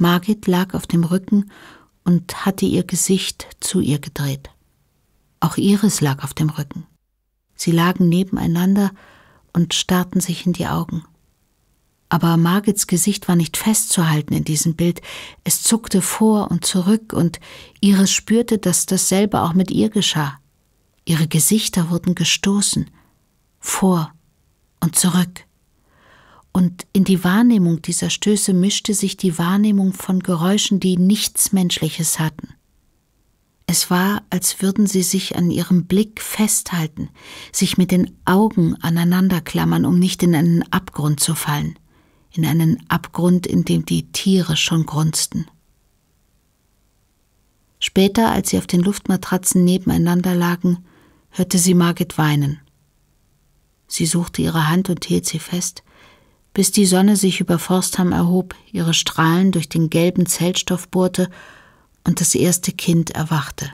Margit lag auf dem Rücken und hatte ihr Gesicht zu ihr gedreht. Auch Iris lag auf dem Rücken. Sie lagen nebeneinander und starrten sich in die Augen. Aber Margits Gesicht war nicht festzuhalten in diesem Bild. Es zuckte vor und zurück und Iris spürte, dass dasselbe auch mit ihr geschah. Ihre Gesichter wurden gestoßen. Vor und zurück. Und in die Wahrnehmung dieser Stöße mischte sich die Wahrnehmung von Geräuschen, die nichts Menschliches hatten. Es war, als würden sie sich an ihrem Blick festhalten, sich mit den Augen aneinanderklammern, um nicht in einen Abgrund zu fallen, in einen Abgrund, in dem die Tiere schon grunzten. Später, als sie auf den Luftmatratzen nebeneinander lagen, hörte sie Margit weinen. Sie suchte ihre Hand und hielt sie fest, bis die Sonne sich über Forstham erhob, ihre Strahlen durch den gelben Zeltstoff bohrte und das erste Kind erwachte.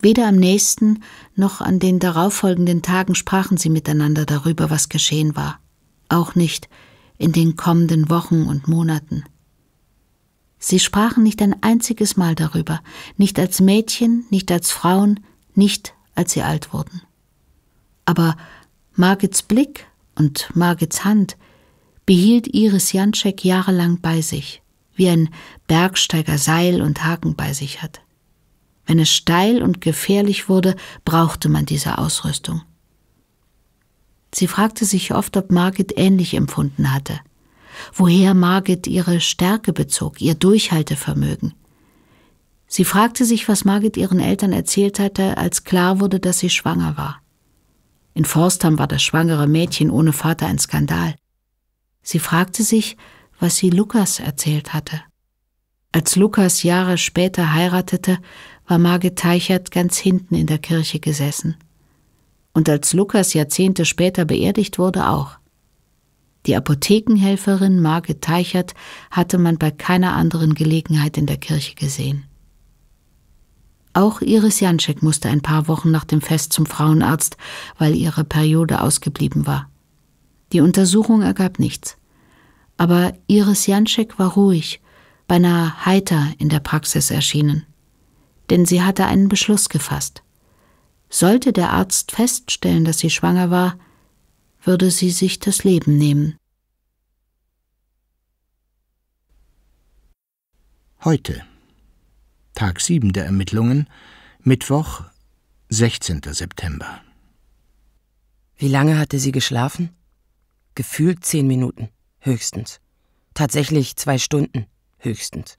Weder am nächsten noch an den darauffolgenden Tagen sprachen sie miteinander darüber, was geschehen war, auch nicht in den kommenden Wochen und Monaten. Sie sprachen nicht ein einziges Mal darüber, nicht als Mädchen, nicht als Frauen, nicht als sie alt wurden. Aber Margits Blick und Margits Hand behielt Iris Janschek jahrelang bei sich, wie ein Bergsteiger Seil und Haken bei sich hat. Wenn es steil und gefährlich wurde, brauchte man diese Ausrüstung. Sie fragte sich oft, ob Margit ähnlich empfunden hatte, woher Margit ihre Stärke bezog, ihr Durchhaltevermögen. Sie fragte sich, was Margit ihren Eltern erzählt hatte, als klar wurde, dass sie schwanger war. In Forstham war das schwangere Mädchen ohne Vater ein Skandal. Sie fragte sich, was sie Lukas erzählt hatte. Als Lukas Jahre später heiratete, war Margit Teichert ganz hinten in der Kirche gesessen. Und als Lukas Jahrzehnte später beerdigt wurde, auch. Die Apothekenhelferin Margit Teichert hatte man bei keiner anderen Gelegenheit in der Kirche gesehen. Auch Iris Janschek musste ein paar Wochen nach dem Fest zum Frauenarzt, weil ihre Periode ausgeblieben war. Die Untersuchung ergab nichts. Aber Iris Janschek war ruhig, beinahe heiter in der Praxis erschienen. Denn sie hatte einen Beschluss gefasst. Sollte der Arzt feststellen, dass sie schwanger war, würde sie sich das Leben nehmen. Heute Tag 7 der Ermittlungen, Mittwoch, 16. September. Wie lange hatte sie geschlafen? Gefühlt zehn Minuten, höchstens. Tatsächlich zwei Stunden, höchstens.